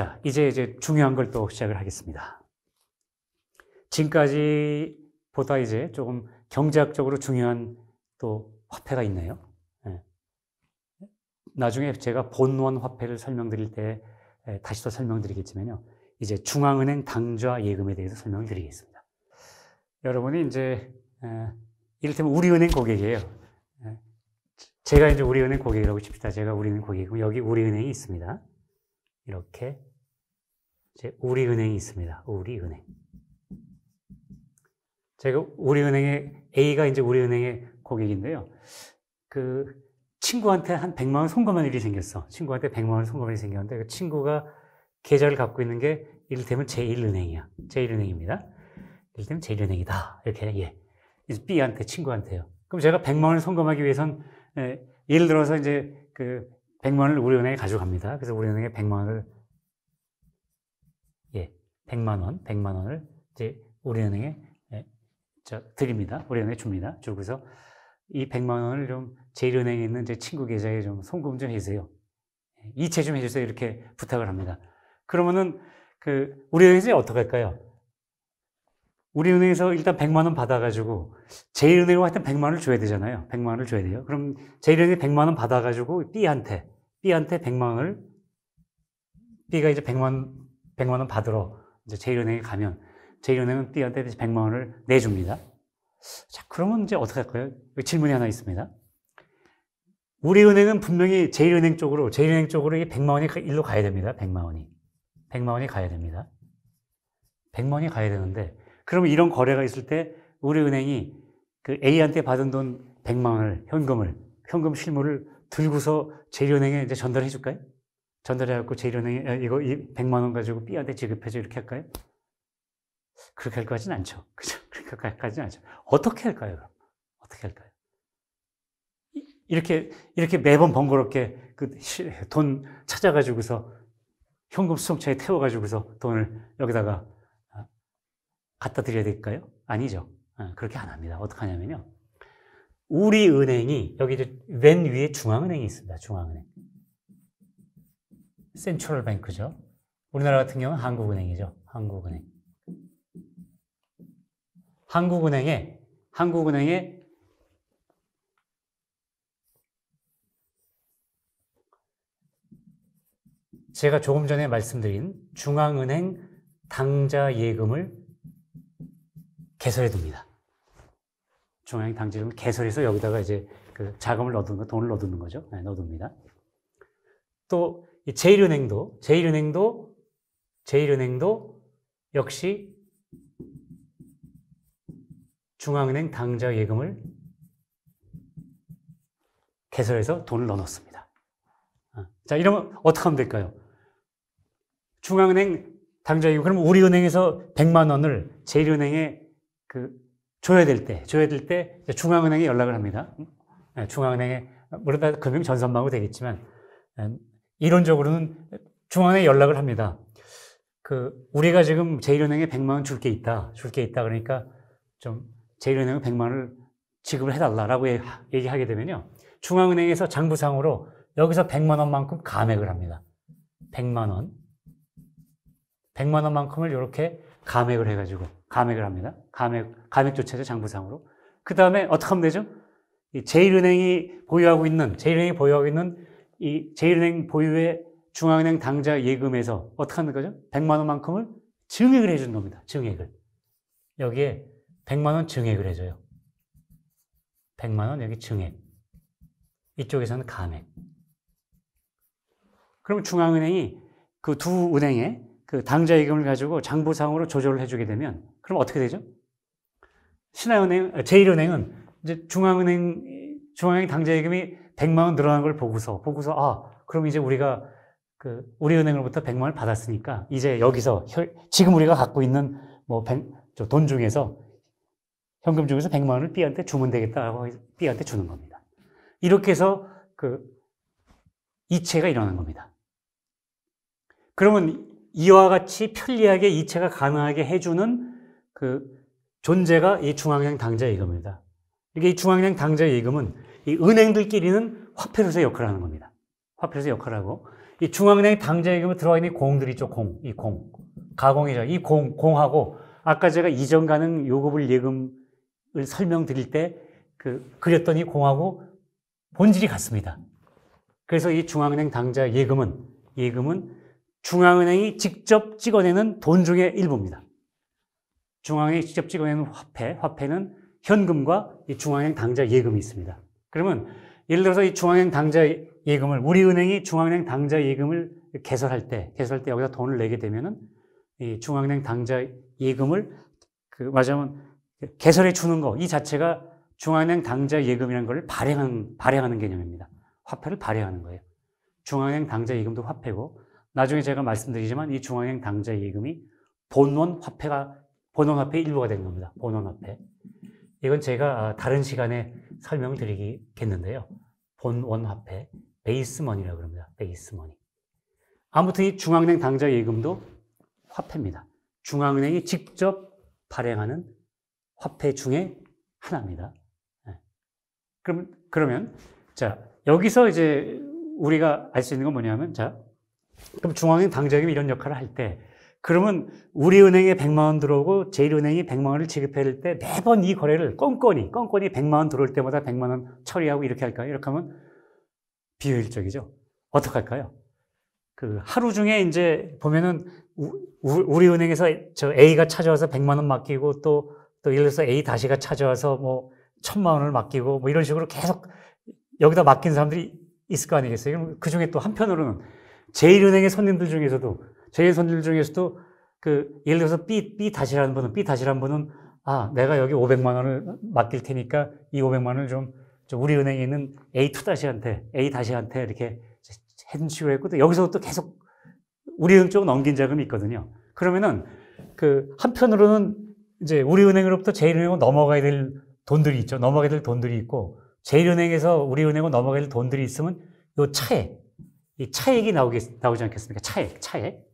자, 이제 이제 중요한 걸 또 시작을 하겠습니다. 지금까지 보다 이제 조금 경제학적으로 중요한 또 화폐가 있네요. 예. 나중에 제가 본원 화폐를 설명드릴 때 예, 다시 또 설명드리겠지만요. 이제 중앙은행 당좌 예금에 대해서 설명을 드리겠습니다. 여러분이 이제 예, 이를테면 우리은행 고객이에요. 제가 이제 우리은행 고객이라고 칩시다. 제가 우리은행 고객이고 여기 우리은행이 있습니다. 이렇게 이제 우리은행이 있습니다. 우리은행. 제가 우리은행에 A가 이제 우리은행의 고객인데요. 그 친구한테 한 100만 원 송금한 일이 생겼어. 친구한테 100만 원 송금한 일이 생겼는데 그 친구가 계좌를 갖고 있는 게 이를테면 제1은행이야. 제1은행입니다. 이를테면 제1은행이다. 이렇게 예. 이제 B한테 친구한테요. 그럼 제가 100만 원을 송금하기 위해선 예, 예를 들어서 이제 그 100만 원을 우리은행에 가져갑니다. 그래서 우리은행에 100만 원을 100만 원, 100만 원을 이제 우리은행에 예, 드립니다. 우리은행에 줍니다. 주고서 이 100만 원을 좀 제일은행에 있는 제 친구 계좌에 좀 송금 좀 해주세요. 예, 이체 좀 해주세요. 이렇게 부탁을 합니다. 그러면은 그 우리은행에서 어떻게 할까요? 우리은행에서 일단 100만 원 받아가지고 제일은행으로 하여튼 100만 원을 줘야 되잖아요. 100만 원을 줘야 돼요. 그럼 제일은행에 100만 원 받아가지고 B한테 B한테 100만 원을 B가 이제 100만 100만 원 받으러 이제 제일은행에 가면 제일은행은 띠한테 100만 원을 내줍니다. 자, 그러면 이제 어떻게 할까요? 질문이 하나 있습니다. 우리 은행은 분명히 제일은행 쪽으로, 제일은행 쪽으로 100만 원이 일로 가야 됩니다. 100만 원이. 100만 원이 가야 됩니다. 100만 원이 가야 되는데, 그러면 이런 거래가 있을 때 우리 은행이 그 A한테 받은 돈 100만 원을, 현금을, 현금 실물을 들고서 제일은행에 이제 전달해 줄까요? 전달해갖고 제일은행 이거 100만 원 가지고 B한테 지급해줘 이렇게 할까요? 그렇게 할것 같진 않죠. 그죠? 그렇게 할것 같진 않죠. 어떻게 할까요? 그럼? 어떻게 할까요? 이렇게 이렇게 매번 번거롭게 그 돈 찾아가지고서 현금 수송차에 태워가지고서 돈을 여기다가 아, 갖다 드려야 될까요? 아니죠. 아, 그렇게 안 합니다. 어떻게 하냐면요. 우리 은행이 여기 왼 위에 중앙은행이 있습니다. 중앙은행. 센츄럴 뱅크죠. 우리나라 같은 경우는 한국은행이죠. 한국은행. 한국은행에 한국은행에 제가 조금 전에 말씀드린 중앙은행 당좌 예금을 개설해 둡니다. 중앙은행 당좌 예금을 개설해서 여기다가 이제 그 자금을 넣어두는 거, 돈을 넣어두는 거죠. 네, 넣어둡니다. 또 제일은행도, 제일은행도, 제일은행도 역시 중앙은행 당좌 예금을 개설해서 돈을 넣어놓습니다. 어, 자, 이러면 어떻게 하면 될까요? 중앙은행 당좌 예금, 그럼 우리 은행에서 100만 원을 제일은행에 그 줘야 될 때, 줘야 될 때 중앙은행에 연락을 합니다. 네, 중앙은행에 물론 다 금융 전산망으로 되겠지만 음, 이론적으로는 중앙에 연락을 합니다. 그 우리가 지금 제일은행에 100만 원 줄 게 있다. 줄 게 있다. 그러니까 좀 제일은행은 100만 원을 지급을 해달라라고 얘기하게 되면요. 중앙은행에서 장부상으로 여기서 100만 원만큼 감액을 합니다. 100만 원. 100만 원만큼을 이렇게 감액을 해가지고 감액을 합니다. 감액, 감액 조차죠. 장부상으로. 그 다음에 어떻게 하면 되죠? 제일은행이 보유하고 있는, 제일은행이 보유하고 있는 이 제일은행 보유의 중앙은행 당좌 예금에서 어떻게 하는 거죠? 100만 원만큼을 증액을 해주는 겁니다. 증액을. 여기에 100만 원 증액을 해줘요. 100만 원 여기 증액. 이쪽에서는 감액. 그럼 중앙은행이 그 두은행에그 당좌 예금을 가지고 장부상으로 조절을 해주게 되면 그럼 어떻게 되죠? 신한은행, 아, 제1은행은 이제 중앙은행, 중앙은행 당좌 예금이 100만 원 늘어난 걸 보고서 보고서 아 그럼 이제 우리가 그 우리은행으로부터 100만 원을 받았으니까 이제 여기서 혈, 지금 우리가 갖고 있는 뭐돈 저 중에서 현금 중에서 100만 원을 B한테 주면 되겠다고 라 B한테 주는 겁니다. 이렇게 해서 그 이체가 일어난 겁니다. 그러면 이와 같이 편리하게 이체가 가능하게 해주는 그 존재가 이 중앙은행 당좌 예금입니다. 이게 이 중앙은행 당좌 예금은 이 은행들끼리는 화폐로서 역할을 하는 겁니다. 화폐로서 역할을 하고 이 중앙은행 당장에 보면 들어가 있는 공들 있죠. 공, 이 공, 가공이죠. 이 공, 공하고 아까 제가 이전 가능 요금을 예금을 설명드릴 때 그그렸더니 공하고 본질이 같습니다. 그래서 이 중앙은행 당자 예금은 예금은 중앙은행이 직접 찍어내는 돈 중의 일부입니다. 중앙은행이 직접 찍어내는 화폐, 화폐는 현금과 이 중앙은행 당자 예금이 있습니다. 그러면 예를 들어서 이 중앙은행 당좌 예금을 우리 은행이 중앙은행 당좌 예금을 개설할 때 개설할 때 여기다 돈을 내게 되면은 이 중앙은행 당좌 예금을 그 말하자면 개설해 주는 거 이 자체가 중앙은행 당좌 예금이라는 걸 발행한 발행하는 개념입니다. 화폐를 발행하는 거예요. 중앙은행 당좌 예금도 화폐고 나중에 제가 말씀드리지만 이 중앙은행 당좌 예금이 본원 화폐가 본원 화폐 일부가 된 겁니다. 본원 화폐. 이건 제가 다른 시간에 설명을 드리겠는데요. 본원화폐, 베이스머니라고 그럽니다. 베이스머니. 아무튼 이 중앙은행 당좌 예금도 화폐입니다. 중앙은행이 직접 발행하는 화폐 중에 하나입니다. 네. 그럼, 그러면, 자, 여기서 이제 우리가 알 수 있는 건 뭐냐면, 자, 그럼 중앙은행 당좌금 이런 역할을 할때 그러면 우리 은행에 100만 원 들어오고 제일은행이 100만 원을 지급할 해때 매번 이 거래를 꼼꼼히 꼼꼼히 100만 원 들어올 때마다 100만 원 처리하고 이렇게 할까요? 이렇게 하면 비효율적이죠. 어떻게 할까요? 그 하루 중에 이제 보면은 우, 리 은행에서 저 A가 찾아와서 100만 원 맡기고 또 또 예를 들어서 A 다시가 찾아와서 뭐 천만 원을 맡기고 뭐 이런 식으로 계속 여기다 맡긴 사람들이 있을 거 아니겠어요? 그럼 그 중에 또 한편으로는 제일은행의 손님들 중에서도 저희 손님 중에서도 그 예를 들어서 B, B 다시라는 분은 B 다시라는 분은 아 내가 여기 500만 원을 맡길 테니까 이 500만 원을 좀, 좀 우리 은행에 있는 a 투 다시한테 A 다시한테 이렇게 해준치고 했고 또 여기서 또 계속 우리 은행 쪽으로 넘긴 자금이 있거든요. 그러면은 그 한편으로는 이제 우리 은행으로부터 제일은행으로 넘어가야 될 돈들이 있죠. 넘어가야 될 돈들이 있고 제일은행에서 우리 은행으로 넘어가야 될 돈들이 있으면 요 차액 이 차액이 나오게 나오지 않겠습니까? 차액 차액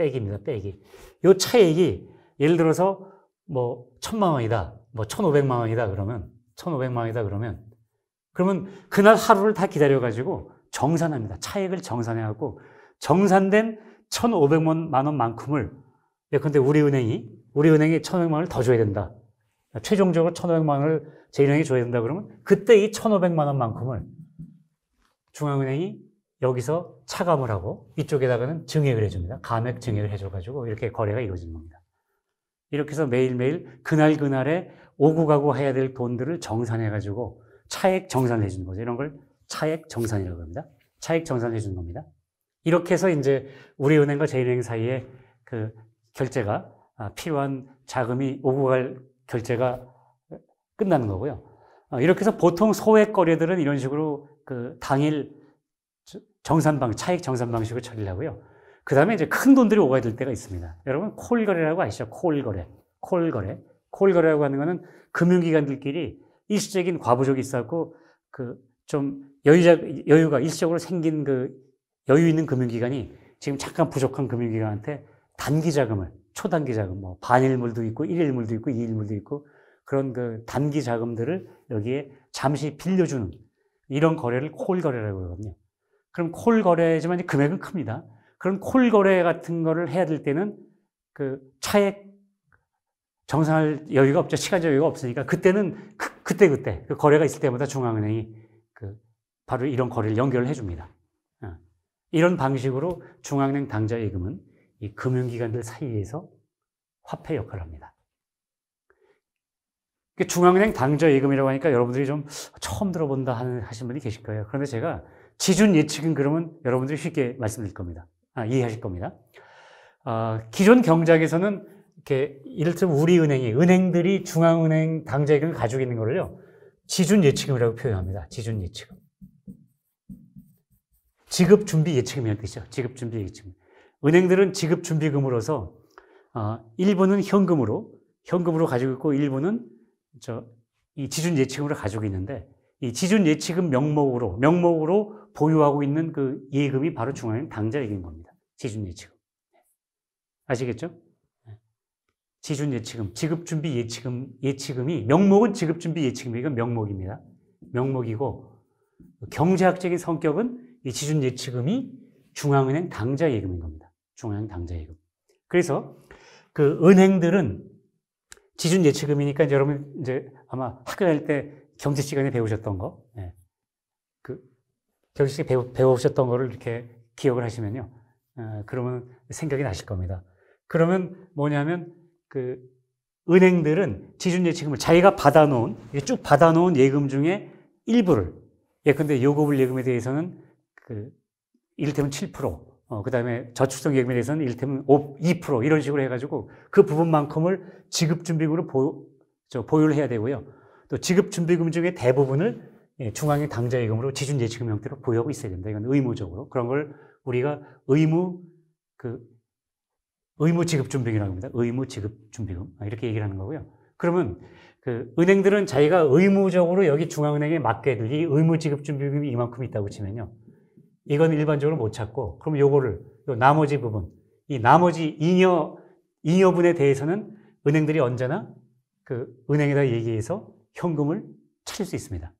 빼기입니다. 빼기. 요 차액이 예를 들어서 뭐 천만 원이다. 뭐 천오백만 원이다 그러면 천오백만 원이다 그러면 그러면 그날 하루를 다 기다려 가지고 정산합니다. 차액을 정산해 갖고 정산된 천오백만 원만큼을 예컨대 우리 은행이 우리 은행이 천오백만 원을 더 줘야 된다. 최종적으로 천오백만 원을 제일은행이 줘야 된다 그러면 그때 이 천오백만 원만큼을 중앙은행이 여기서 차감을 하고 이쪽에다가는 증액을 해줍니다. 감액 증액을 해줘가지고 이렇게 거래가 이루어진 겁니다. 이렇게 해서 매일매일 그날그날에 오고 가고 해야 될 돈들을 정산해가지고 차액 정산을 해주는 거죠. 이런 걸 차액 정산이라고 합니다. 차액 정산을 해주는 겁니다. 이렇게 해서 이제 우리은행과 제일은행 사이에 그 결제가 아, 필요한 자금이 오고 갈 결제가 끝나는 거고요. 어, 이렇게 해서 보통 소액 거래들은 이런 식으로 그 당일 정산방, 차익 정산 방식으로 처리를 하고요. 그 다음에 이제 큰 돈들이 오가야 될 때가 있습니다. 여러분, 콜 거래라고 아시죠? 콜 거래. 콜 거래. 콜 거래라고 하는 거는 금융기관들끼리 일시적인 과부족이 있었고, 그, 좀 여유자, 여유가 일시적으로 생긴 그 여유 있는 금융기관이 지금 잠깐 부족한 금융기관한테 단기 자금을, 초단기 자금, 뭐, 반일물도 있고, 일일물도 있고, 이일물도 있고, 그런 그 단기 자금들을 여기에 잠시 빌려주는 이런 거래를 콜 거래라고 그러거든요 그럼 콜 거래지만 금액은 큽니다. 그런 콜 거래 같은 거를 해야 될 때는 그 차액 정산할 여유가 없죠. 시간 적 여유가 없으니까 그때는 그, 때 그때 그 거래가 있을 때마다 중앙은행이 그 바로 이런 거래를 연결해 줍니다. 어. 이런 방식으로 중앙은행 당좌 예금은 이 금융기관들 사이에서 화폐 역할을 합니다. 중앙은행 당좌 예금이라고 하니까 여러분들이 좀 처음 들어본다 하는 시 분이 계실 거예요. 그런데 제가 지준 예측은 그러면 여러분들이 쉽게 말씀드릴 겁니다. 아, 이해하실 겁니다. 아, 기존 경제학에서는 이렇게 이를테면 우리 은행이 은행들이 중앙은행 당좌익을 가지고 있는 거를요 지준 예측금이라고 표현합니다. 지준 예측금. 지급 준비 예측금이라는 뜻이죠. 지급 준비 예측금. 은행들은 지급 준비금으로서 아, 일부는 현금으로 현금으로 가지고 있고 일부는 저이 지준 예측금으로 가지고 있는데 이 지준 예측금 명목으로 명목으로 보유하고 있는 그 예금이 바로 중앙은행 당좌예금인 겁니다. 지준 예치금. 아시겠죠? 네. 지준 예치금, 지급 준비 예치금, 예치금이 명목은 지급 준비 예치금, 이건 명목입니다. 명목이고 경제학적인 성격은 이 지준 예치금이 중앙은행 당좌 예금인 겁니다. 중앙은행 당좌 예금. 그래서 그 은행들은 지준 예치금이니까 이제 여러분 이제 아마 학교 다닐 때 경제 시간에 배우셨던 거. 예. 결식 배우, 배우셨던 거를 이렇게 기억을 하시면요. 어, 그러면 생각이 나실 겁니다. 그러면 뭐냐면 그 은행들은 지준 예치금을 자기가 받아놓은 쭉 받아놓은 예금 중에 일부를 예컨대 요구불 예금에 대해서는 그 이를테면 7%, 어, 그 다음에 저축성 예금에 대해서는 이를테면 5, 2% 이런 식으로 해가지고 그 부분만큼을 지급준비금으로 보, 저, 보유를 해야 되고요. 또 지급준비금 중에 대부분을 예, 중앙의 당좌 예금으로 지준 예치금 형태로 보유하고 있어야 된다. 이건 의무적으로. 그런 걸 우리가 의무, 그, 의무 지급 준비금이라고 합니다. 의무 지급 준비금. 아, 이렇게 얘기를 하는 거고요. 그러면 그 은행들은 자기가 의무적으로 여기 중앙은행에 맡게 될이 의무 지급 준비금이 이만큼 있다고 치면요. 이건 일반적으로 못 찾고 그럼 요거를 요 나머지 부분 이 나머지 잉여 잉여분에 대해서는 은행들이 언제나 그 은행에다 얘기해서 현금을 찾을 수 있습니다.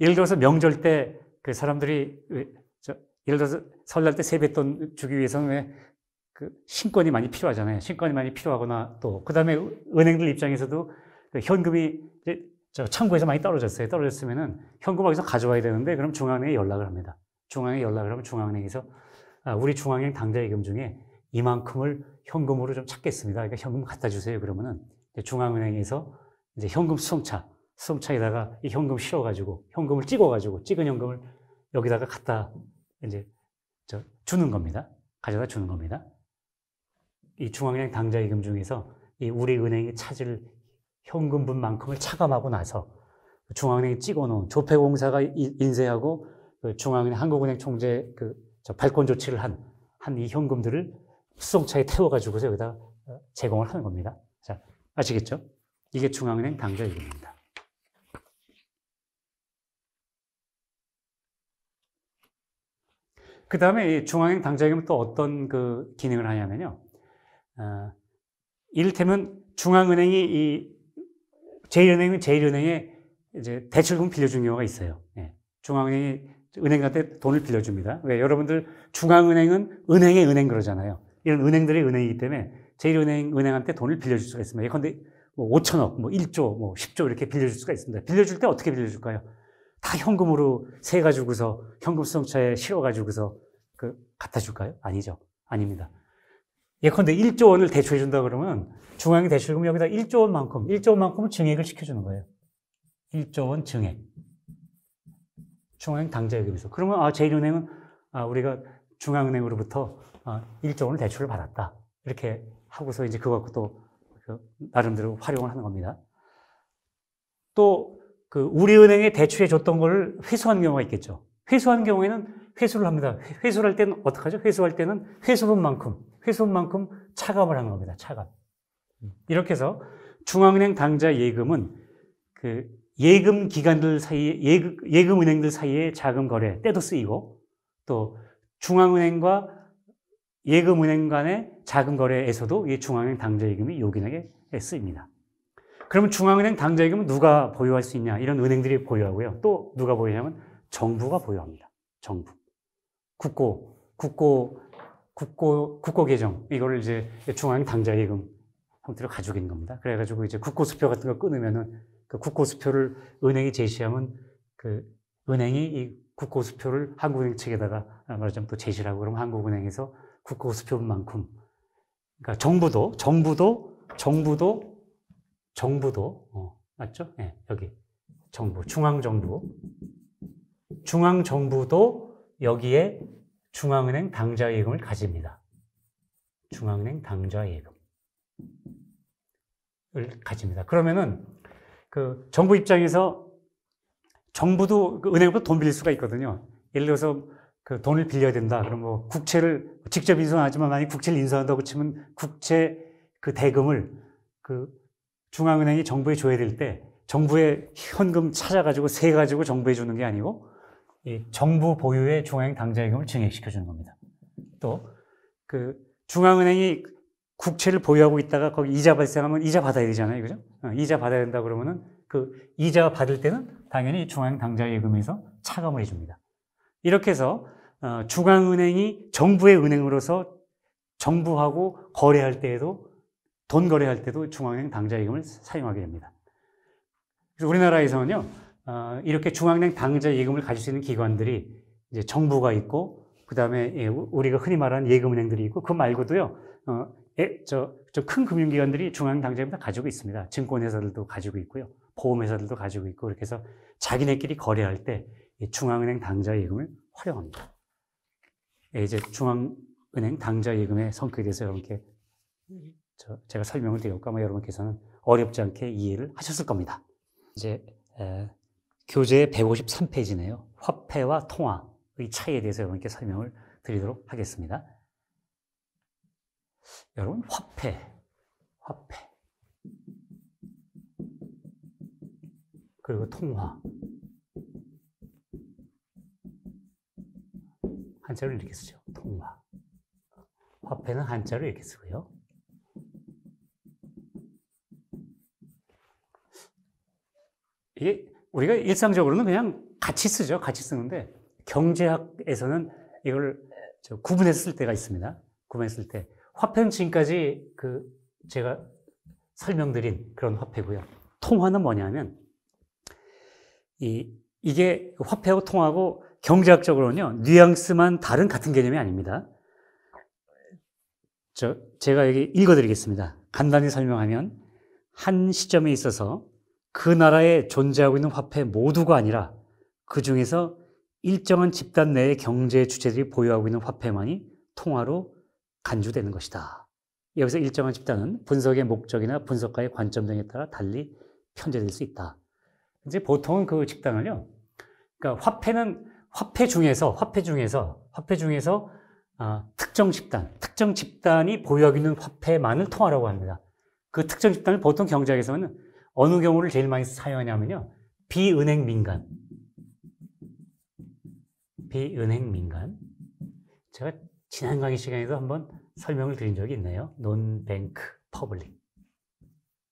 예를 들어서 명절 때 그 사람들이 저, 예를 들어서 설날 때 세뱃돈 주기 위해서는 왜그 신권이 많이 필요하잖아요. 신권이 많이 필요하거나 또 그다음에 은행들 입장에서도 그 현금이 저 창고에서 많이 떨어졌어요. 떨어졌으면은 현금 어디서 가져와야 되는데 그럼 중앙은에 연락을 합니다. 중앙에 연락을 하면 중앙은행에서 아, 우리 중앙은행 당좌 예금 중에 이만큼을 현금으로 좀 찾겠습니다. 그러니까 현금 갖다 주세요. 그러면은 중앙은행에서 이제 현금 수송차 수송차에다가이 현금 실어가지고 현금을 찍어가지고 찍은 현금을 여기다가 갖다 이제 저 주는 겁니다. 가져다 주는 겁니다. 이 중앙은행 당좌예금 중에서 이 우리 은행이 찾을 현금분만큼을 차감하고 나서 중앙은행이 찍어놓은 조폐공사가 인쇄하고 그 중앙은행 한국은행 총재 그 발권 조치를 한 한 이 현금들을 수송차에 태워가지고서 여기다 어, 제공을 하는 겁니다. 자 아시겠죠? 이게 중앙은행 당좌예금입니다. 그 다음에 중앙행 당장이면 또 어떤 그 기능을 하냐면요. 어, 이를테면 중앙은행이 이 제1은행은 제1은행에 이제 대출금 빌려준 경우가 있어요. 예. 중앙은행이 은행한테 돈을 빌려줍니다. 왜? 여러분들 중앙은행은 은행의 은행 그러잖아요. 이런 은행들의 은행이기 때문에 제1은행 은행한테 돈을 빌려줄 수가 있습니다. 예컨대 뭐 5천억, 뭐 1조, 뭐 10조 이렇게 빌려줄 수가 있습니다. 빌려줄 때 어떻게 빌려줄까요? 다 현금으로 세 가지고서 현금 수송차에 실어 가지고서 그 갖다 줄까요? 아니죠. 아닙니다. 예컨대 1조 원을 대출해 준다 그러면 중앙이 대출금 여기다 1조 원만큼 1조 원만큼 증액을 시켜 주는 거예요. 1조 원 증액. 중앙은 당좌예금에서. 그러면 아, 제일은행은 아, 우리가 중앙은행으로부터 아, 1조 원을 대출을 받았다. 이렇게 하고서 이제 그거 갖고 또그 나름대로 활용을 하는 겁니다. 또그 우리은행에 대출해 줬던 걸 회수한 경우가 있겠죠. 회수한 경우에는 회수를 합니다. 회수할 때는 어떡하죠? 회수할 때는 회수분만큼, 회수분만큼 차감을 하는 겁니다. 차감. 이렇게 해서 중앙은행 당좌 예금은 그 예금 기관들 사이에, 예금, 예금 은행들 사이에 자금 거래 때도 쓰이고 또 중앙은행과 예금 은행 간의 자금 거래에서도 이 중앙은행 당좌 예금이 요긴하게 쓰입니다. 그러면 중앙은행 당좌예금은 누가 보유할 수 있냐? 이런 은행들이 보유하고요. 또 누가 보유하냐면 정부가 보유합니다. 정부. 국고, 국고, 국고, 국고 계정. 이거를 이제 중앙 당좌예금 형태로 가지고 있는 겁니다. 그래가지고 이제 국고 수표 같은 거 끊으면은 그 국고 수표를 은행이 제시하면 그 은행이 이 국고 수표를 한국은행 측에다가 말하자면 또 제시하고 를그러면 한국은행에서 국고 수표만큼 그러니까 정부도 정부도 정부도 정부도 어, 맞죠? 예, 여기 정부, 중앙 정부, 중앙 정부도 여기에 중앙은행 당좌예금을 가집니다. 중앙은행 당좌예금을 가집니다. 그러면은 그 정부 입장에서 정부도 그 은행으로 돈 빌릴 수가 있거든요. 예를 들어서 그 돈을 빌려야 된다. 그럼 뭐 국채를 직접 인수하지만 만약 국채를 인수한다고 치면 국채 그 대금을 그 중앙은행이 정부에 줘야 될 때 정부의 현금 찾아가지고 세 가지고 정부에 주는 게 아니고 정부 보유의 중앙 당좌예금을 증액시켜 주는 겁니다. 또 그 중앙은행이 국채를 보유하고 있다가 거기 이자 발생하면 이자 받아야 되잖아요, 그죠? 어, 이자 받아야 된다 그러면은 그 이자 받을 때는 당연히 중앙 당좌예금에서 차감을 해줍니다. 이렇게 해서 어, 중앙은행이 정부의 은행으로서 정부하고 거래할 때에도 돈 거래할 때도 중앙은행 당좌예금을 사용하게 됩니다. 그래서 우리나라에서는요, 어, 이렇게 중앙은행 당좌예금을 가질 수 있는 기관들이 이제 정부가 있고, 그 다음에 예, 우리가 흔히 말하는 예금은행들이 있고, 그 말고도요, 어, 예, 저, 저큰 금융기관들이 중앙은행 당좌예금 다 가지고 있습니다. 증권회사들도 가지고 있고요, 보험회사들도 가지고 있고, 이렇게 해서 자기네끼리 거래할 때 중앙은행 당좌예금을 활용합니다. 예, 이제 중앙은행 당좌예금의 성격에 대해서 여러분께 제가 설명을 드렸고 아마 뭐 여러분께서는 어렵지 않게 이해를 하셨을 겁니다. 이제 에, 교재 153페이지네요. 화폐와 통화의 차이에 대해서 여러분께 설명을 드리도록 하겠습니다. 여러분 화폐, 화폐 그리고 통화 한자를 이렇게 쓰죠. 통화 화폐는 한자를 이렇게 쓰고요. 이게 우리가 일상적으로는 그냥 같이 쓰죠. 같이 쓰는데 경제학에서는 이걸 구분했을 때가 있습니다. 구분했을 때 화폐는 지금까지 그 제가 설명드린 그런 화폐고요. 통화는 뭐냐면 이 이게 화폐하고 통하고 경제학적으로는요 뉘앙스만 다른 같은 개념이 아닙니다. 저 제가 여기 읽어드리겠습니다. 간단히 설명하면 한 시점에 있어서 그 나라에 존재하고 있는 화폐 모두가 아니라 그 중에서 일정한 집단 내의 경제 주체들이 보유하고 있는 화폐만이 통화로 간주되는 것이다. 여기서 일정한 집단은 분석의 목적이나 분석가의 관점 등에 따라 달리 편제될 수 있다. 이제 보통 그 집단은요, 그러니까 화폐는 화폐 중에서 화폐 중에서 화폐 중에서 아, 특정 집단, 특정 집단이 보유하고 있는 화폐만을 통화라고 합니다. 그 특정 집단을 보통 경제학에서는 어느 경우를 제일 많이 사용하냐면요. 비은행 민간. 비은행 민간. 제가 지난 강의 시간에도 한번 설명을 드린 적이 있네요. 논뱅크 퍼블릭.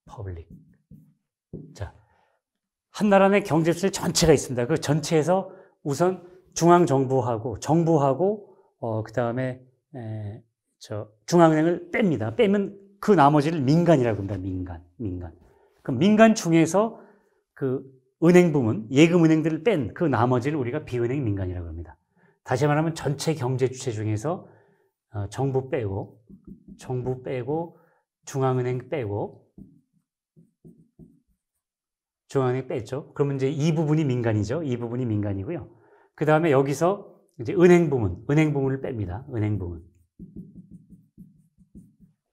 퍼블릭. 자, 한 나라 내 경제실 전체가 있습니다. 그 전체에서 우선 중앙정부하고 정부하고 어, 그다음에 에, 저 중앙은행을 뺍니다. 빼면 그 나머지를 민간이라고 합니다. 민간, 민간. 그 민간 중에서 그 은행 부문, 예금 은행들을 뺀 그 나머지를 우리가 비은행 민간이라고 합니다. 다시 말하면 전체 경제 주체 중에서 어, 정부 빼고, 정부 빼고, 중앙은행 빼고, 중앙은행 뺐죠. 그러면 이제 이 부분이 민간이죠. 이 부분이 민간이고요. 그 다음에 여기서 이제 은행 부문, 은행 부문을 뺍니다. 은행 부문.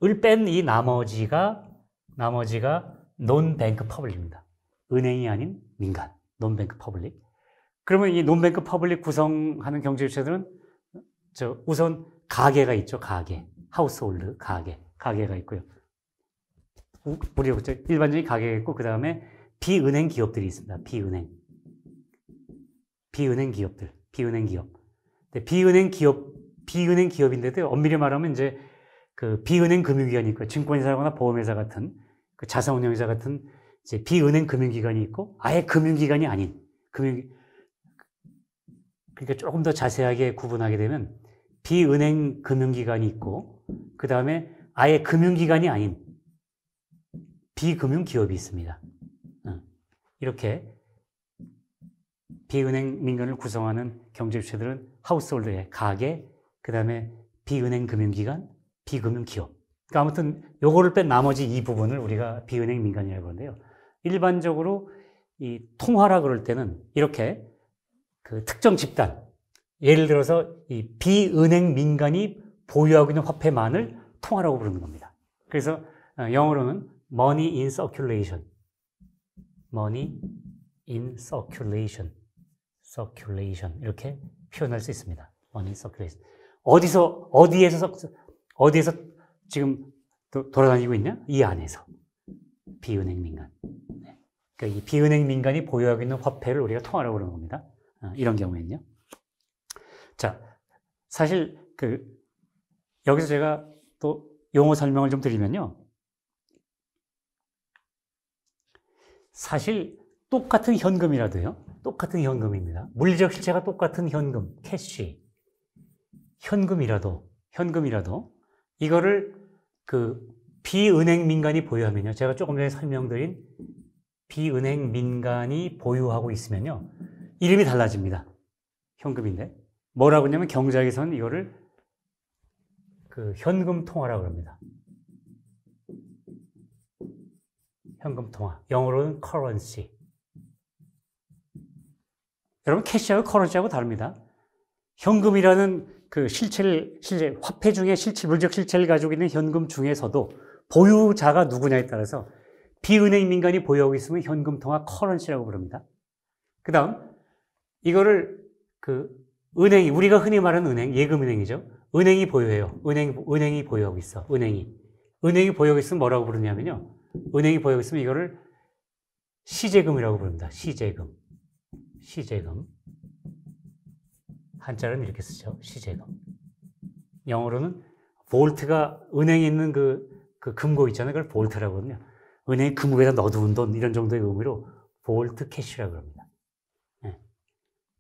을뺀 이 나머지가, 나머지가 논뱅크 퍼블릭입니다. 은행이 아닌 민간, 논뱅크 퍼블릭. 그러면 이 논뱅크 퍼블릭 구성하는 경제주체들은저 우선 가게가 있죠, 가게. 하우스홀드, 가게. 가게가 있고요. 우리 일반적인 가게가 있고, 그 다음에 비은행 기업들이 있습니다. 비은행. 비은행 기업들. 비은행 기업. 비은행 기업, 비은행 기업인데도 엄밀히 말하면 이제 그 비은행 금융기관이 있고 증권사거나 보험회사 같은 그 자산운용회사 같은 이제 비은행 금융기관이 있고 아예 금융기관이 아닌 금융 그러니까 조금 더 자세하게 구분하게 되면 비은행 금융기관이 있고 그 다음에 아예 금융기관이 아닌 비금융 기업이 있습니다. 이렇게 비은행 민간을 구성하는 경제주체들은 하우스홀드의 가게, 그 다음에 비은행 금융기관, 비금융 기업 그러니까 아무튼 요거를 뺀 나머지 이 부분을 우리가 비은행 민간이라고 하는데요. 일반적으로 이 통화라 그럴 때는 이렇게 그 특정 집단, 예를 들어서 이 비은행 민간이 보유하고 있는 화폐만을 통화라고 부르는 겁니다. 그래서 어, 영어로는 money in circulation, money in circulation, circulation 이렇게 표현할 수 있습니다. money in circulation. 어디서 어디에서 어디에서 지금 돌아다니고 있냐? 이 안에서. 비은행 민간. 네. 그러니까 이 비은행 민간이 보유하고 있는 화폐를 우리가 통화라고 그러는 겁니다. 아, 이런 경우에는요. 자, 사실 그 여기서 제가 또 용어 설명을 좀 드리면요. 사실 똑같은 현금이라도요. 똑같은 현금입니다. 물리적 실체가 똑같은 현금, 캐시. 현금이라도 현금이라도 이거를 그 비은행 민간이 보유하면요. 제가 조금 전에 설명드린 비은행 민간이 보유하고 있으면요. 이름이 달라집니다. 현금인데. 뭐라고 하냐면 경제학에서는 이거를 그 현금 통화라고 합니다. 현금 통화. 영어로는 currency. 여러분 캐시하고 커런시하고 다릅니다. 현금이라는 그 실체를, 실제 화폐 중에 실체, 물적 실체를 가지고 있는 현금 중에서도 보유자가 누구냐에 따라서 비은행 민간이 보유하고 있으면 현금 통화 커런시라고 부릅니다. 그 다음, 이거를 그 은행이, 우리가 흔히 말하는 은행, 예금은행이죠. 은행이 보유해요. 은행, 은행이 보유하고 있어. 은행이. 은행이 보유하고 있으면 뭐라고 부르냐면요. 은행이 보유하고 있으면 이거를 시재금이라고 부릅니다. 시재금. 시재금. 한자로는 이렇게 쓰죠. 시제금. 영어로는 볼트가 은행에 있는 그, 그 금고 있잖아요. 그걸 볼트라고 하거든요. 은행 금고에다 넣어두는돈 이런 정도의 의미로 볼트 캐시라고 합니다. 네. 예.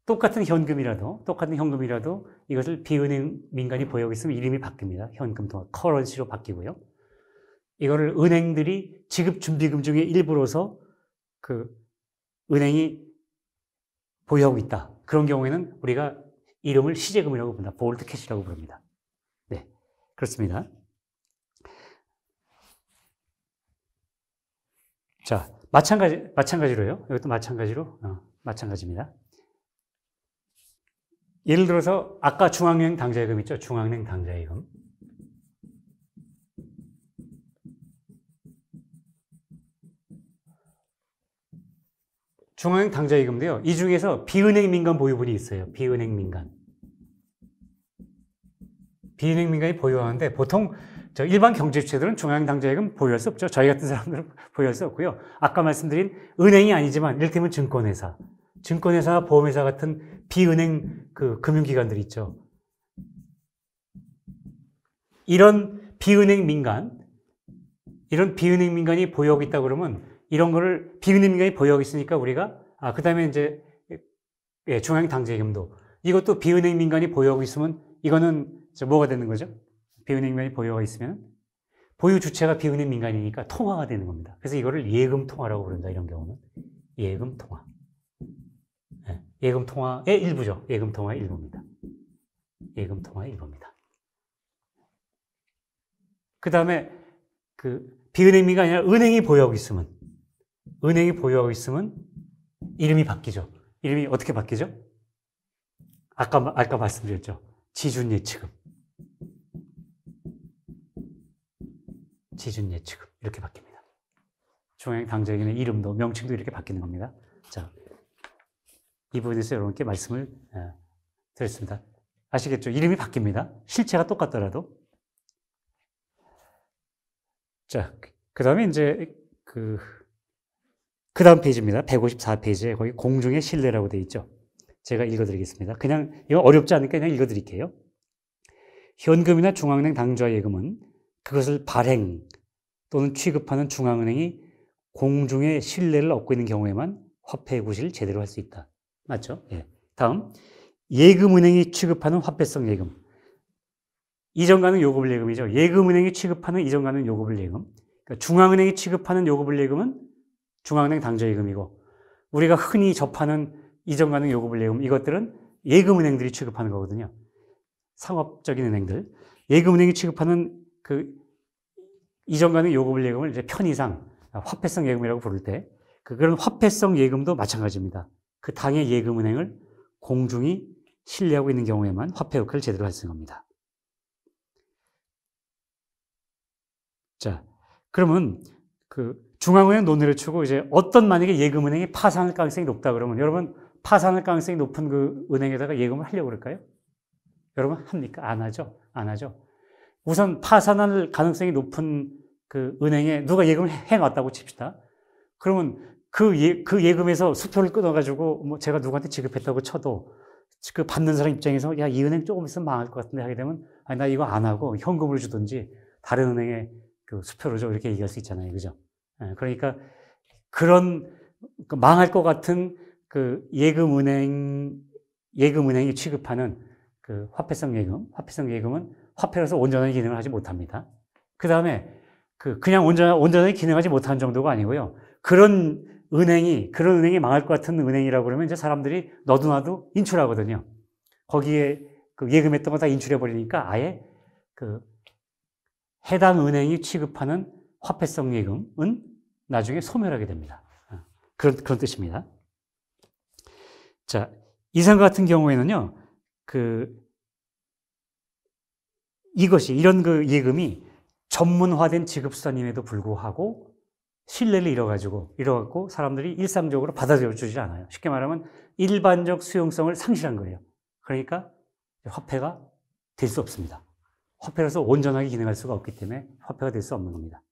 똑같은 현금이라도 똑같은 현금이라도 이것을 비은행 민간이 보유하고 있으면 이름이 바뀝니다. 현금 통화 커런시로 바뀌고요. 이거를 은행들이 지급 준비금 중에 일부로서 그 은행이 보유하고 있다. 그런 경우에는 우리가 이름을 시제금이라고 부릅니다. 볼트 캐시라고 부릅니다. 네, 그렇습니다. 자, 마찬가지, 마찬가지로요. 이것도 마찬가지로, 어, 마찬가지입니다. 예를 들어서 아까 중앙행 당좌예금 있죠? 중앙행 당좌예금. 중앙은 당좌예금인데요. 이 중에서 비은행 민간 보유분이 있어요. 비은행 민간. 비은행 민간이 보유하는데 보통 저 일반 경제주체들은 중앙은 당좌예금 보유할 수 없죠. 저희 같은 사람들은 보유할 수 없고요. 아까 말씀드린 은행이 아니지만 이를테면 증권회사, 증권회사, 보험회사 같은 비은행 그 금융기관들이 있죠. 이런 비은행 민간, 이런 비은행 민간이 보유하고 있다 그러면 이런 거를 비은음경이 보유하고 있으니까 우리가 아, 그 다음에 이제 예, 중앙당제금도 이것도 비은행민간이 보유하고 있으면 이거는 뭐가 되는 거죠? 비은행민간이 보유하고 있으면 보유 주체가 비은행민간이니까 통화가 되는 겁니다. 그래서 이거를 예금 통화라고 부른다 이런 경우는 예금 통화. 예, 금 통화의 일부죠. 예금 통화 의 일부입니다. 예금 통화 의 일부입니다. 그다음에 그 비은행민간이 아니라 은행이 보유하고 있으면 은행이 보유하고 있으면 이름이 바뀌죠. 이름이 어떻게 바뀌죠? 아까, 아까 말씀드렸죠. 지준 예치금. 지준 예치금. 이렇게 바뀝니다. 중앙 당정에는 이름도, 명칭도 이렇게 바뀌는 겁니다. 자, 이 부분에서 여러분께 말씀을 예, 드렸습니다. 아시겠죠? 이름이 바뀝니다. 실체가 똑같더라도. 자, 그, 그 다음에 이제 그그 다음 페이지입니다. 154페이지에 거기 공중의 신뢰라고 되어 있죠. 제가 읽어드리겠습니다. 그냥, 이거 어렵지 않으니까 그냥 읽어드릴게요. 현금이나 중앙은행 당좌 예금은 그것을 발행 또는 취급하는 중앙은행이 공중의 신뢰를 얻고 있는 경우에만 화폐 구실을 제대로 할 수 있다. 맞죠? 예. 다음, 예금은행이 취급하는 화폐성 예금. 이전가는 요구불 예금이죠. 예금은행이 취급하는 이전가는 요구불 예금. 그러니까 중앙은행이 취급하는 요구불 예금은 중앙은행 당좌예금이고 우리가 흔히 접하는 이전 가능 요구불 예금 이것들은 예금은행들이 취급하는 거거든요. 상업적인 은행들 예금은행이 취급하는 그 이전 가능 요구불 예금을 이제 편의상 화폐성 예금이라고 부를 때 그, 그런 화폐성 예금도 마찬가지입니다. 그 당의 예금은행을 공중이 신뢰하고 있는 경우에만 화폐 역할을 제대로 할 수 있는 겁니다 자, 그러면 그 중앙은행 논의를추고 이제 어떤 만약에 예금은행이 파산할 가능성이 높다 그러면 여러분 파산할 가능성이 높은 그 은행에다가 예금을 하려고 그럴까요? 여러분 합니까? 안 하죠? 안 하죠? 우선 파산할 가능성이 높은 그 은행에 누가 예금을 해놨다고 칩시다. 그러면 그, 예, 그 예금에서 수표를 끊어가지고 뭐 제가 누구한테 지급했다고 쳐도 그 받는 사람 입장에서 야, 이 은행 조금 있으면 망할 것 같은데 하게 되면 아니, 나 이거 안 하고 현금을 주든지 다른 은행에 그수표를 줘. 이렇게 얘기할 수 있잖아요. 그죠? 예, 그러니까 그런 그 망할 것 같은 그 예금은행 예금은행이 취급하는 그 화폐성 예금, 화폐성 예금은 화폐로서 온전한 기능을 하지 못합니다. 그 다음에 그 그냥 온전 온전히 기능하지 못한 정도가 아니고요. 그런 은행이 그런 은행이 망할 것 같은 은행이라고 그러면 이제 사람들이 너도나도 인출하거든요. 거기에 그 예금했던 거 다 인출해 버리니까 아예 그 해당 은행이 취급하는 화폐성 예금은 나중에 소멸하게 됩니다. 어, 그런, 그런 뜻입니다. 자, 이상과 같은 경우에는요, 그, 이것이, 이런 그 예금이 전문화된 지급수단임에도 불구하고 신뢰를 잃어가지고, 잃어갖고 사람들이 일상적으로 받아들여주지 않아요. 쉽게 말하면 일반적 수용성을 상실한 거예요. 그러니까 화폐가 될 수 없습니다. 화폐로서 온전하게 기능할 수가 없기 때문에 화폐가 될 수 없는 겁니다.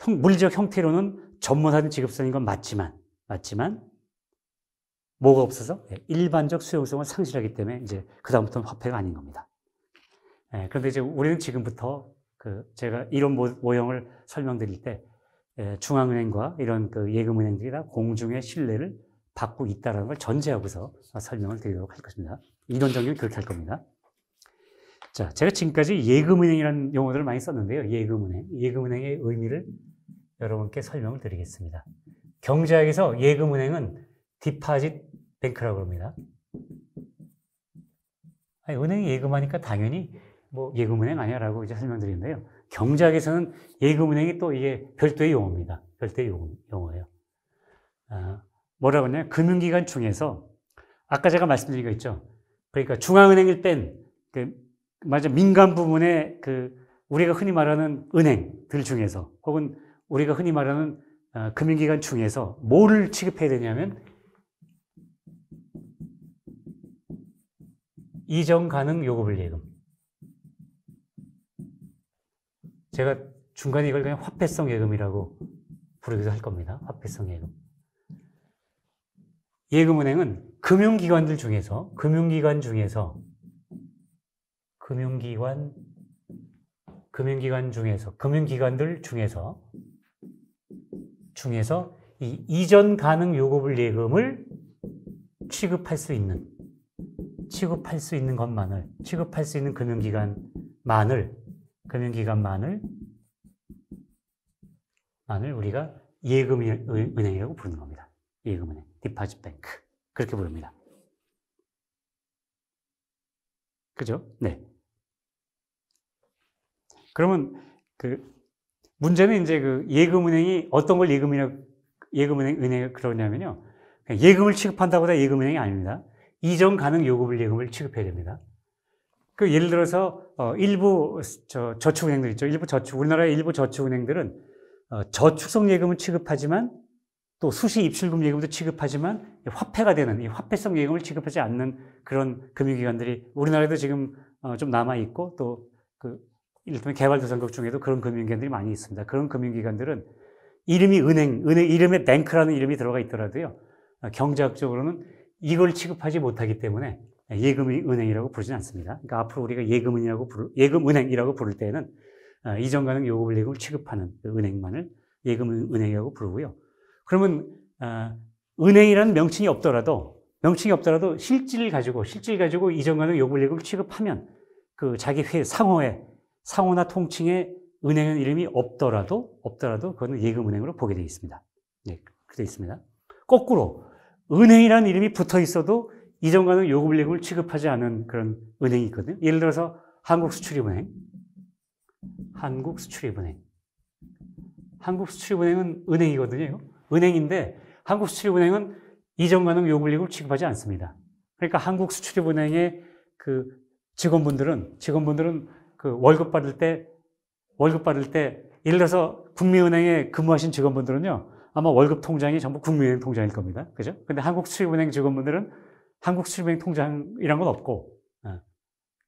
형, 물리적 형태로는 전문화된 직업선인건 맞지만, 맞지만, 뭐가 없어서? 예, 일반적 수용성을 상실하기 때문에 이제 그다음부터는 화폐가 아닌 겁니다. 예, 그런데 이제 우리는 지금부터 그 제가 이런 모, 형을 설명드릴 때 예, 중앙은행과 이런 그 예금은행들이 다 공중의 신뢰를 받고 있다는 걸 전제하고서 설명을 드리도록 할 것입니다. 이론적인 그렇게 할 겁니다. 자, 제가 지금까지 예금은행이라는 용어들을 많이 썼는데요. 예금은행, 예금은행의 의미를 여러분께 설명을 드리겠습니다. 경제학에서 예금은행은 디파짓 뱅크라고 합니다. 아니, 은행이 예금하니까 당연히 뭐 예금은행 아니야라고 이제 설명드리는데요. 경제학에서는 예금은행이 또 이게 별도의 용어입니다. 별도의 용어, 예요 아, 뭐라고 하냐? 금융기관 중에서 아까 제가 말씀드린 거 있죠. 그러니까 중앙은행을 뺀 그, 맞아 민간 부문의 그 우리가 흔히 말하는 은행들 중에서 혹은 우리가 흔히 말하는 어, 금융기관 중에서 뭐를 취급해야 되냐면 이전 가능 요구불예금 제가 중간에 이걸 그냥 화폐성 예금이라고 부르기도 할 겁니다. 화폐성 예금. 예금은행은 금융기관들 중에서, 금융기관 중에서, 금융기관, 금융기관 중에서, 금융기관들 중에서 중에서 이 이전 가능 요구불 예금을 취급할 수 있는 취급할 수 있는 것만을 취급할 수 있는 금융기관만을 금융기관만을 만을 우리가 예금은행이라고 부르는 겁니다. 예금은행, 디파짓 뱅크 그렇게 부릅니다. 그죠? 네. 그러면 그 문제는 이제 그 예금은행이 어떤 걸예금이라 예금은행 은행이 그러냐면요. 예금을 취급한다고 다 예금은행이 아닙니다. 이전 가능 요금을 예금을 취급해야 됩니다. 그 예를 들어서 어, 일부 저, 저축은행들 있죠. 일부 저축 우리나라의 일부 저축은행들은 어, 저축성 예금은 취급하지만 또 수시 입출금 예금도 취급하지만 화폐가 되는 이 화폐성 예금을 취급하지 않는 그런 금융기관들이 우리나라에도 지금 어, 좀 남아 있고 또그 일종의 개발도상국 중에도 그런 금융기관들이 많이 있습니다. 그런 금융기관들은 이름이 은행, 은행 이름에 뱅크라는 이름이 들어가 있더라도요. 어, 경제학적으로는 이걸 취급하지 못하기 때문에 예금은행이라고 부르진 않습니다. 그러니까 앞으로 우리가 예금은이라고 부르, 예금은행이라고 부를 때에는 이전 가능 요금 예금을 취급하는 그 은행만을 예금은행이라고 부르고요. 그러면 어, 은행이라는 명칭이 없더라도 명칭이 없더라도 실질 가지고 실질 가지고 이전 가능 요금 예금을 취급하면 그 자기 회 상호에 상호나 통칭에 은행은 이름이 없더라도 없더라도 그거는 예금은행으로 보게 되어 있습니다. 네, 예, 그렇 있습니다. 거꾸로 은행이라는 이름이 붙어 있어도 이전과는 요금 예금을 취급하지 않은 그런 은행이 있거든요. 예를 들어서 한국수출입은행, 한국수출입은행, 한국수출입은행은 은행이거든요. 은행인데 한국수출입은행은 이전과는 요금 예금을 취급하지 않습니다. 그러니까 한국수출입은행의 그 직원분들은 직원분들은 그 월급 받을 때 월급 받을 때 예를 들어서 국민은행에 근무하신 직원분들은요 아마 월급 통장이 전부 국민은행 통장일 겁니다. 그죠? 근데 한국수입은행 직원분들은 한국수입은행 통장이란 건 없고 예.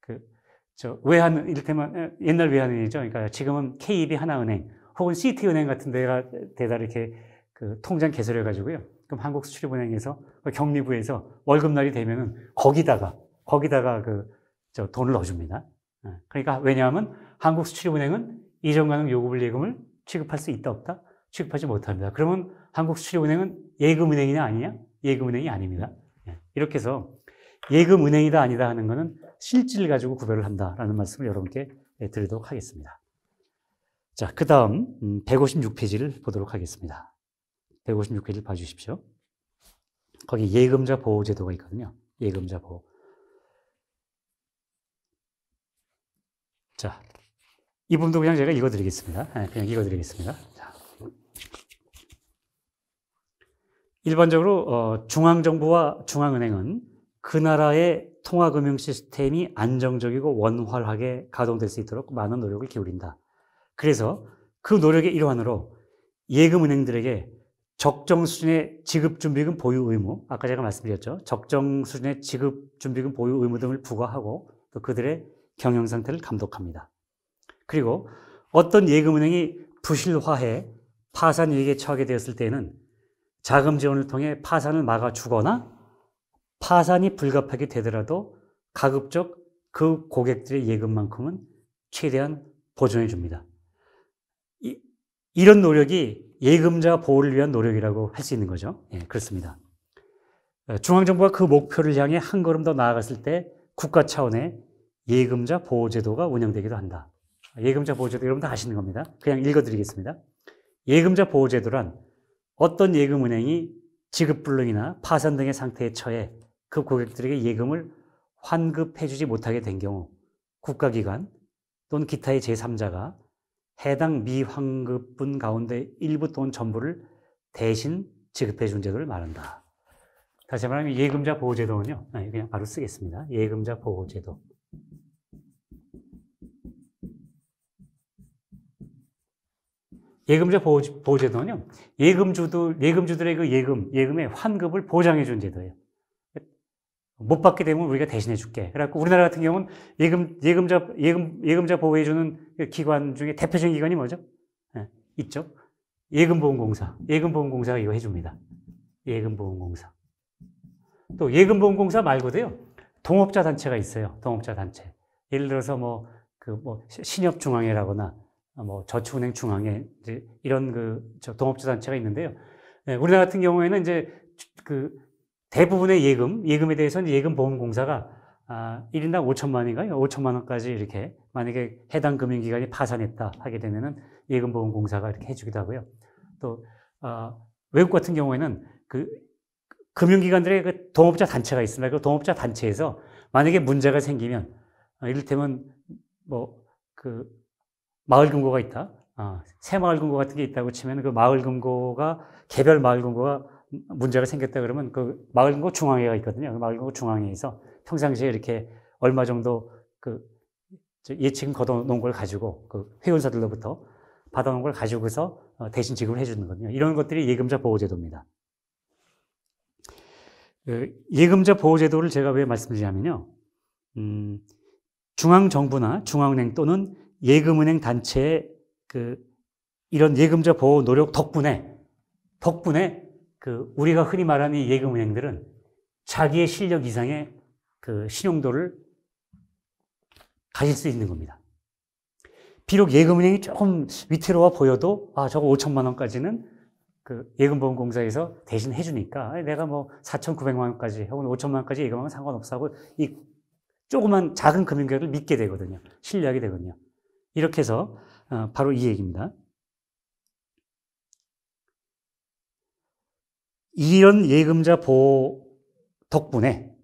그저 외환 이를테면 예, 옛날 외환은행이죠. 그러니까 지금은 KB 하나은행 혹은 c t 은행 같은 데가 대다 이렇게 그 통장 개설해 가지고요. 그럼 한국수출입은행에서 그 경리부에서 월급날이 되면은 거기다가 거기다가 그 저 돈을 넣어줍니다. 예, 그러니까 왜냐하면 한국 수출입은행은 이전 가능 요구불 예금을 취급할 수 있다 없다 취급하지 못합니다. 그러면 한국 수출입은행은 예금은행이냐 아니냐? 예금은행이 아닙니다. 예, 이렇게 해서 예금은행이다 아니다 하는 것은 실질 을 가지고 구별을 한다라는 말씀을 여러분께 예, 드리도록 하겠습니다. 자, 그 다음 156페이지를 음, 보도록 하겠습니다. 156페이지를 봐주십시오. 거기 예금자 보호제도가 있거든요. 예금자 보호. 자, 이 부분도 그냥 제가 읽어드리겠습니다. 예, 그냥 읽어드리겠습니다. 자. 일반적으로 어, 중앙정부와 중앙은행은 그 나라의 통화금융 시스템이 안정적이고 원활하게 가동될 수 있도록 많은 노력을 기울인다. 그래서 그 노력의 일환으로 예금은행들에게 적정 수준의 지급준비금 보유 의무, 아까 제가 말씀드렸죠. 적정 수준의 지급준비금 보유 의무 등을 부과하고 또 그들의 경영 상태를 감독합니다. 그리고 어떤 예금은행이 부실화해 파산 위기에 처하게 되었을 때에는 자금 지원을 통해 파산을 막아주거나 파산이 불가피하게 되더라도 가급적 그 고객들의 예금만큼은 최대한 보존해 줍니다. 이, 런 노력이 예금자 보호를 위한 노력이라고 할 수 있는 거죠. 예, 그렇습니다. 중앙정부가 그 목표를 향해 한 걸음 더 나아갔을 때 국가 차원의 예금자 보호제도가 운영되기도 한다. 예금자 보호제도 여러분 다 아시는 겁니다. 그냥 읽어드리겠습니다. 예금자 보호제도란 어떤 예금은행이 지급불능이나 파산 등의 상태에 처해 그 고객들에게 예금을 환급해주지 못하게 된 경우 국가기관 또는 기타의 제3자가 해당 미환급분 가운데 일부 또는 전부를 대신 지급해준 제도를 말한다. 다시 말하면 예금자 보호제도는요, 그냥 바로 쓰겠습니다. 예금자 보호제도. 예금자 보호, 제도는요 예금주도, 예금주들의 그 예금, 예금의 환급을 보장해준 제도예요. 못 받게 되면 우리가 대신해 줄게. 그래갖고 우리나라 같은 경우는 예금, 예금자, 예금, 예금자 보호해주는 그 기관 중에 대표적인 기관이 뭐죠? 네, 있죠. 예금보험공사. 예금보험공사가 이거 해줍니다. 예금보험공사. 또 예금보험공사 말고도요, 동업자 단체가 있어요. 동업자 단체. 예를 들어서 뭐, 그 뭐, 신협중앙회라거나 아, 뭐 저축은행 중앙에 이제 이런 그저 동업자 단체가 있는데요. 예, 우리나라 같은 경우에는 이제 그 대부분의 예금, 예금에 대해서는 예금보험공사가 아, 1인당 5천만 원인가요? 5천만 원까지 이렇게 만약에 해당 금융기관이 파산했다 하게 되면은 예금보험공사가 이렇게 해주기도 하고요. 또 아, 외국 같은 경우에는 그 금융기관들의 그 동업자 단체가 있습니다. 그 동업자 단체에서 만약에 문제가 생기면 아, 이를테면 뭐그 마을 금고가 있다. 아, 새 마을 금고 같은 게 있다고 치면 그 마을 금고가 개별 마을 금고가 문제가 생겼다 그러면 그 마을 금고 중앙회가 있거든요. 그 마을 금고 중앙회에서 평상시에 이렇게 얼마 정도 그 예측 거어놓은걸 가지고 그 회원사들로부터 받아놓은 걸 가지고서 어, 대신 지급을 해주는 거든요 이런 것들이 예금자 보호제도입니다. 그 예금자 보호제도를 제가 왜 말씀드리냐면요. 음, 중앙정부나 중앙은행 또는 예금은행 단체의 그 이런 예금자 보호 노력 덕분에 덕분에 그 우리가 흔히 말하는 예금은행들은 자기의 실력 이상의 그 신용도를 가질 수 있는 겁니다. 비록 예금은행이 조금 위태로워 보여도 아 저거 5천만 원까지는 그 예금보험공사에서 대신 해주니까 내가 뭐 4,900만 원까지 혹은 5천만 원까지 예금하면 상관없어 하고 이 조그만 작은 금융계를 믿게 되거든요. 신뢰하게 되거든요. 이렇게 해서 어, 바로 이 얘기입니다. 이런 예금자 보호 덕분에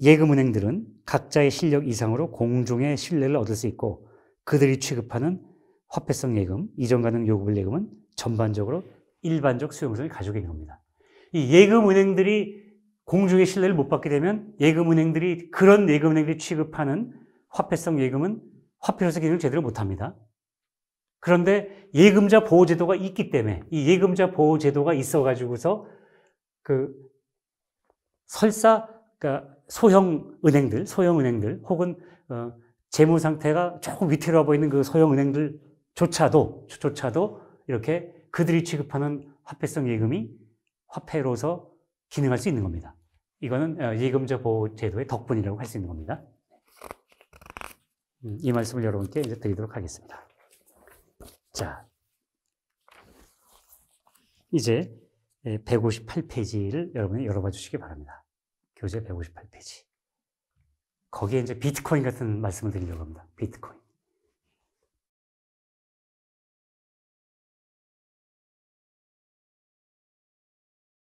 예금은행들은 각자의 실력 이상으로 공중의 신뢰를 얻을 수 있고 그들이 취급하는 화폐성 예금, 이전 가능 요구불 예금은 전반적으로 일반적 수용성을 가지고 있는 겁니다. 이 예금은행들이 공중의 신뢰를 못 받게 되면 예금은행들이 그런 예금은행들이 취급하는 화폐성 예금은 화폐로서 기능을 제대로 못합니다. 그런데 예금자 보호제도가 있기 때문에 이 예금자 보호제도가 있어가지고서 그 설사 그러니까 소형 은행들, 소형 은행들 혹은 어, 재무 상태가 조금 위태로워 보이는 그 소형 은행들조차도 조차도 이렇게 그들이 취급하는 화폐성 예금이 화폐로서 기능할 수 있는 겁니다. 이거는 어, 예금자 보호 제도의 덕분이라고 할 수 있는 겁니다. 음, 이 말씀을 여러분께 이제 드리도록 하겠습니다. 자, 이제 158페이지를 예, 여러분이 열어봐 주시기 바랍니다. 교재 158페이지. 거기에 이제 비트코인 같은 말씀을 드리려고 합니다. 비트코인.